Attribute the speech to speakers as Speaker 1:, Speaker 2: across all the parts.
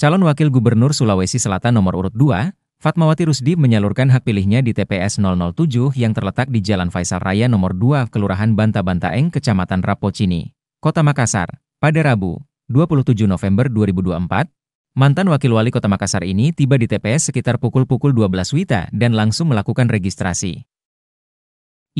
Speaker 1: Calon Wakil Gubernur Sulawesi Selatan nomor urut 2, Fatmawati Rusdi menyalurkan hak pilihnya di TPS 007 yang terletak di Jalan Faisal Raya nomor 2, Kelurahan Banta Bantaeng, Kecamatan Rapocini, Kota Makassar, pada Rabu, 27 November 2024. Mantan Wakil Wali Kota Makassar ini tiba di TPS sekitar pukul-pukul 12 Wita dan langsung melakukan registrasi.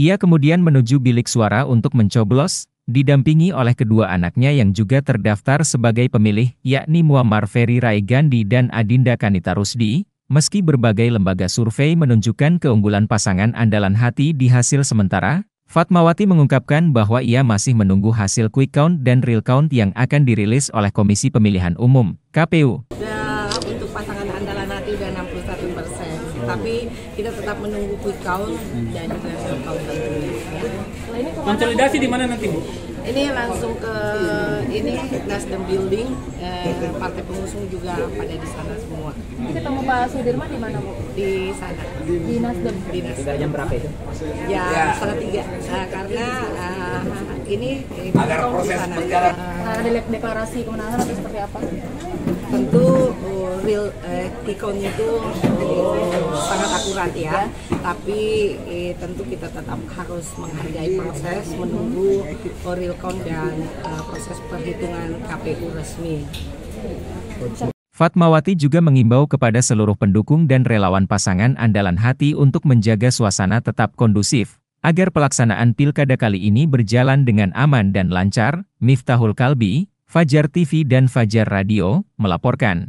Speaker 1: Ia kemudian menuju bilik suara untuk mencoblos, didampingi oleh kedua anaknya yang juga terdaftar sebagai pemilih, yakni Muammar Ferry Rai Gandhi dan Adinda Kanita Rusdi, meski berbagai lembaga survei menunjukkan keunggulan pasangan andalan hati di hasil sementara, Fatmawati mengungkapkan bahwa ia masih menunggu hasil quick count dan real count yang akan dirilis oleh Komisi Pemilihan Umum, KPU mati udah 61 persen. Oh. Tapi kita tetap menunggu quick count hmm. dan juga short count tentunya. Konsolidasi di mana nanti Bu? Ini langsung ke ini Nasdem Building, eh, partai pengusung juga pada di sana semua. Ini ketemu Pak Sudirman di mana Bu? Di sana. Di Nasdem. Di Nasdem. Jam berapa itu? Ya, ya. setengah tiga. Nah, karena uh, ini eh, agar proses di sana. ada deklarasi kemenangan atau seperti apa? Tentu real eh, quick itu oh, sangat akurat ya. Tapi eh, tentu kita tetap harus menghargai proses menunggu real count dan eh, proses perhitungan KPU resmi. Fatmawati juga mengimbau kepada seluruh pendukung dan relawan pasangan andalan hati untuk menjaga suasana tetap kondusif, agar pelaksanaan pilkada kali ini berjalan dengan aman dan lancar, Miftahul Kalbi, Fajar TV dan Fajar Radio, melaporkan.